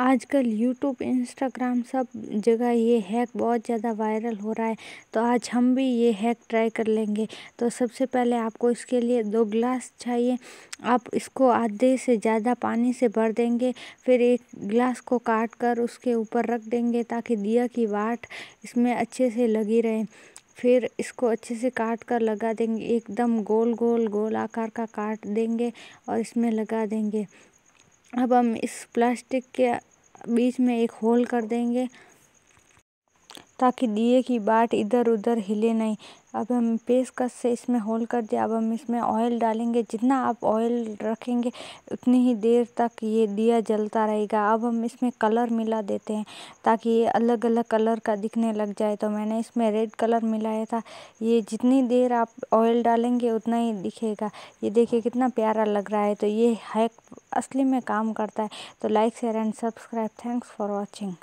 आजकल YouTube Instagram सब जगह ये हैक बहुत ज़्यादा वायरल हो रहा है तो आज हम भी ये हैक ट्राई कर लेंगे तो सबसे पहले आपको इसके लिए दो ग्लास चाहिए आप इसको आधे से ज़्यादा पानी से भर देंगे फिर एक ग्लास को काट कर उसके ऊपर रख देंगे ताकि दिया की वाट इसमें अच्छे से लगी रहे फिर इसको अच्छे से काट कर लगा देंगे एकदम गोल गोल गोल आकार का काट देंगे और इसमें लगा देंगे अब हम इस प्लास्टिक के बीच में एक होल कर देंगे ताकि दिए की बाट इधर उधर हिले नहीं अब हम पेशकश से इसमें होल कर दिया अब हम इसमें ऑयल डालेंगे जितना आप ऑयल रखेंगे उतनी ही देर तक ये दिया जलता रहेगा अब हम इसमें कलर मिला देते हैं ताकि ये अलग अलग कलर का दिखने लग जाए तो मैंने इसमें रेड कलर मिलाया था ये जितनी देर आप ऑयल डालेंगे उतना ही दिखेगा ये देखिए कितना प्यारा लग रहा है तो ये हैक असली में काम करता है तो like share and subscribe thanks for watching